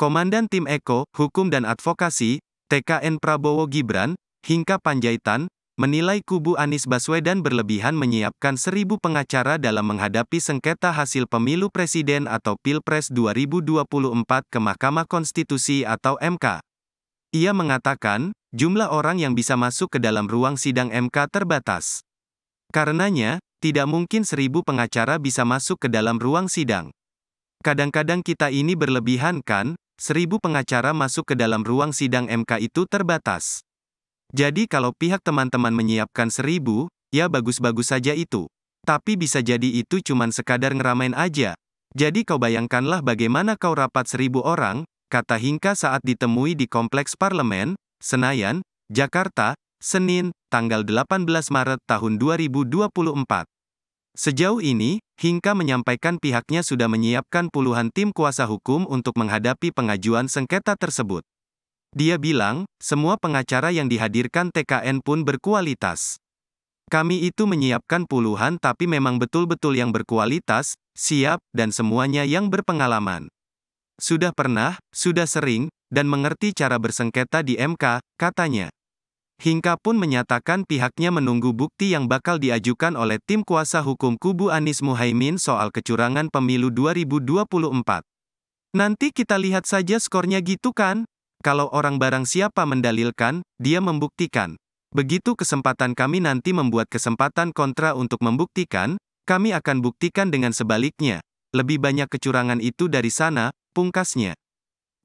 Komandan Tim Eko, Hukum dan Advokasi, TKN Prabowo Gibran, Hingka Panjaitan, menilai kubu Anies Baswedan berlebihan menyiapkan seribu pengacara dalam menghadapi sengketa hasil pemilu presiden atau Pilpres 2024 ke Mahkamah Konstitusi atau MK. Ia mengatakan, jumlah orang yang bisa masuk ke dalam ruang sidang MK terbatas. Karenanya, tidak mungkin seribu pengacara bisa masuk ke dalam ruang sidang. Kadang-kadang kita ini berlebihan kan, seribu pengacara masuk ke dalam ruang sidang MK itu terbatas. Jadi kalau pihak teman-teman menyiapkan seribu, ya bagus-bagus saja itu. Tapi bisa jadi itu cuma sekadar ngeramain aja. Jadi kau bayangkanlah bagaimana kau rapat seribu orang, kata Hingka saat ditemui di Kompleks Parlemen, Senayan, Jakarta, Senin, tanggal 18 Maret tahun 2024. Sejauh ini, Hingka menyampaikan pihaknya sudah menyiapkan puluhan tim kuasa hukum untuk menghadapi pengajuan sengketa tersebut. Dia bilang, semua pengacara yang dihadirkan TKN pun berkualitas. Kami itu menyiapkan puluhan tapi memang betul-betul yang berkualitas, siap, dan semuanya yang berpengalaman. Sudah pernah, sudah sering, dan mengerti cara bersengketa di MK, katanya. Hingka pun menyatakan pihaknya menunggu bukti yang bakal diajukan oleh tim kuasa hukum kubu Anis Muhaimin soal kecurangan pemilu 2024. Nanti kita lihat saja skornya gitu kan? Kalau orang barang siapa mendalilkan, dia membuktikan. Begitu kesempatan kami nanti membuat kesempatan kontra untuk membuktikan, kami akan buktikan dengan sebaliknya. Lebih banyak kecurangan itu dari sana, pungkasnya.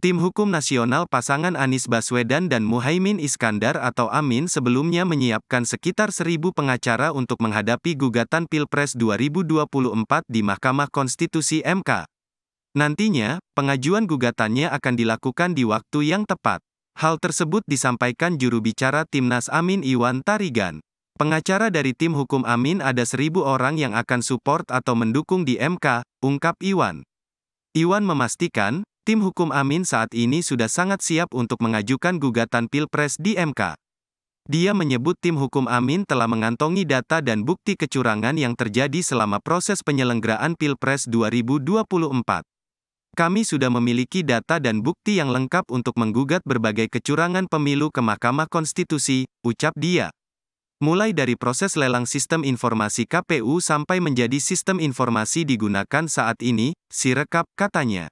Tim Hukum Nasional pasangan Anies Baswedan dan Muhaimin Iskandar atau Amin sebelumnya menyiapkan sekitar seribu pengacara untuk menghadapi gugatan Pilpres 2024 di Mahkamah Konstitusi MK. Nantinya, pengajuan gugatannya akan dilakukan di waktu yang tepat. Hal tersebut disampaikan juru bicara Timnas Amin Iwan Tarigan. Pengacara dari tim hukum Amin ada seribu orang yang akan support atau mendukung di MK, ungkap Iwan. Iwan memastikan, tim hukum Amin saat ini sudah sangat siap untuk mengajukan gugatan Pilpres di MK. Dia menyebut tim hukum Amin telah mengantongi data dan bukti kecurangan yang terjadi selama proses penyelenggaraan Pilpres 2024. Kami sudah memiliki data dan bukti yang lengkap untuk menggugat berbagai kecurangan pemilu ke Mahkamah Konstitusi, ucap dia. Mulai dari proses lelang sistem informasi KPU sampai menjadi sistem informasi digunakan saat ini, Sirekap katanya.